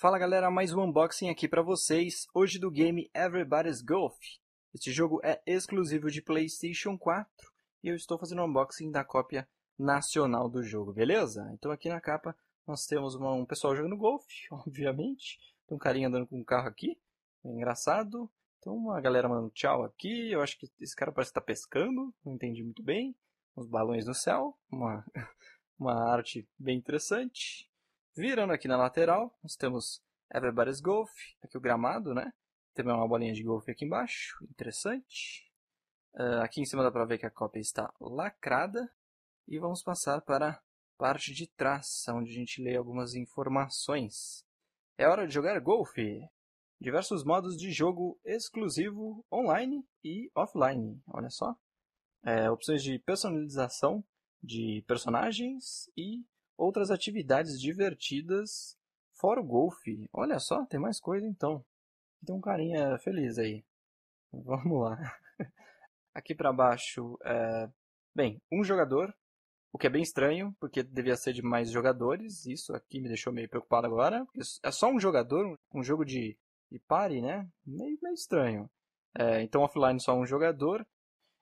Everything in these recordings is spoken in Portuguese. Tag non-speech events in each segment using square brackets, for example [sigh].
Fala galera, mais um unboxing aqui para vocês, hoje do game Everybody's Golf. Este jogo é exclusivo de Playstation 4 e eu estou fazendo um unboxing da cópia nacional do jogo, beleza? Então aqui na capa nós temos uma, um pessoal jogando golfe, [laughs] obviamente, tem um carinha andando com um carro aqui, é engraçado. Então uma galera mandando tchau aqui, eu acho que esse cara parece estar tá pescando, não entendi muito bem. Uns balões no céu, uma, [laughs] uma arte bem interessante, Virando aqui na lateral, nós temos Everybody's Golf, aqui o gramado, né? Também uma bolinha de golfe aqui embaixo, interessante. Uh, aqui em cima dá para ver que a cópia está lacrada. E vamos passar para a parte de trás, onde a gente lê algumas informações. É hora de jogar golfe! Diversos modos de jogo exclusivo online e offline, olha só. É, opções de personalização de personagens e outras atividades divertidas fora o golfe. Olha só, tem mais coisa então. Tem um carinha feliz aí. Vamos lá. [laughs] Aqui para baixo, é... bem, um jogador, o que é bem estranho, porque devia ser de mais jogadores. Isso aqui me deixou meio preocupado agora. É só um jogador, um jogo de, de pare, né? Meio, meio estranho. É, então, offline só um jogador.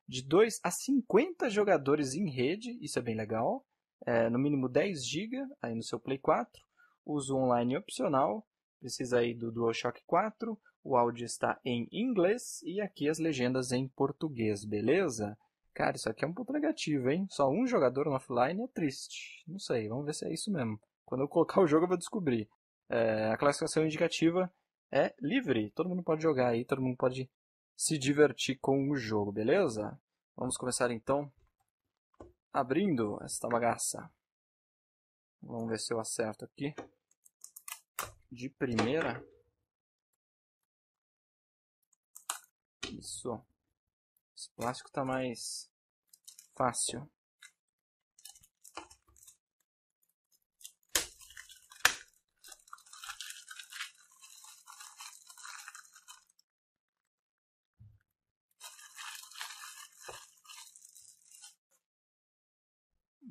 De 2 a 50 jogadores em rede, isso é bem legal é, no mínimo 10 GB aí no seu Play 4, uso online opcional, precisa aí do DualShock 4, o áudio está em inglês e aqui as legendas em português, beleza? Cara, isso aqui é um ponto negativo, hein? Só um jogador no offline é triste. Não sei, vamos ver se é isso mesmo. Quando eu colocar [laughs] o jogo eu vou descobrir. É, a classificação indicativa é livre, todo mundo pode jogar aí, todo mundo pode se divertir com o jogo, beleza? Vamos começar então abrindo esta bagaça. Vamos ver se eu acerto aqui. De primeira. Isso. Esse plástico está mais fácil.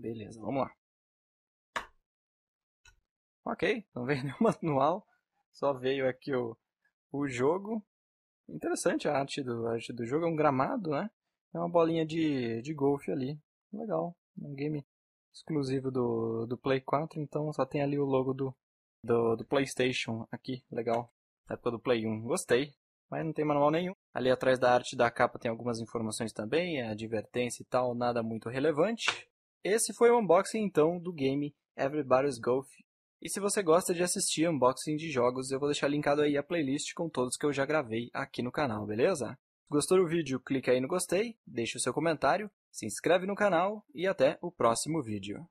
Beleza, vamos lá. Ok, não veio [laughs] nenhum manual, só veio aqui o, o jogo. Interessante a arte, do, a arte do jogo, é um gramado, né? É uma bolinha de, de golfe ali. Legal, um game exclusivo do, do Play 4, então só tem ali o logo do, do, do PlayStation aqui, legal. Na época do Play 1, gostei, mas não tem manual nenhum. Ali atrás da arte da capa tem algumas informações também, é advertência e tal, nada muito relevante. Esse foi o unboxing então do game Everybody's Golf. E se você gosta de assistir unboxing de jogos, eu vou deixar linkado aí a playlist com todos que eu já gravei aqui no canal, beleza? Gostou do vídeo? Clique aí no gostei, deixa o seu comentário, se inscreve no canal e até o próximo vídeo.